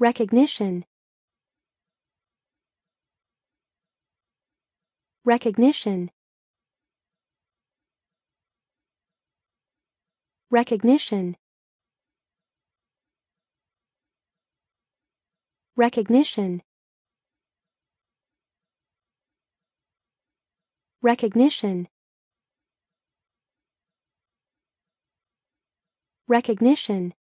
Recognition Recognition Recognition Recognition Recognition Recognition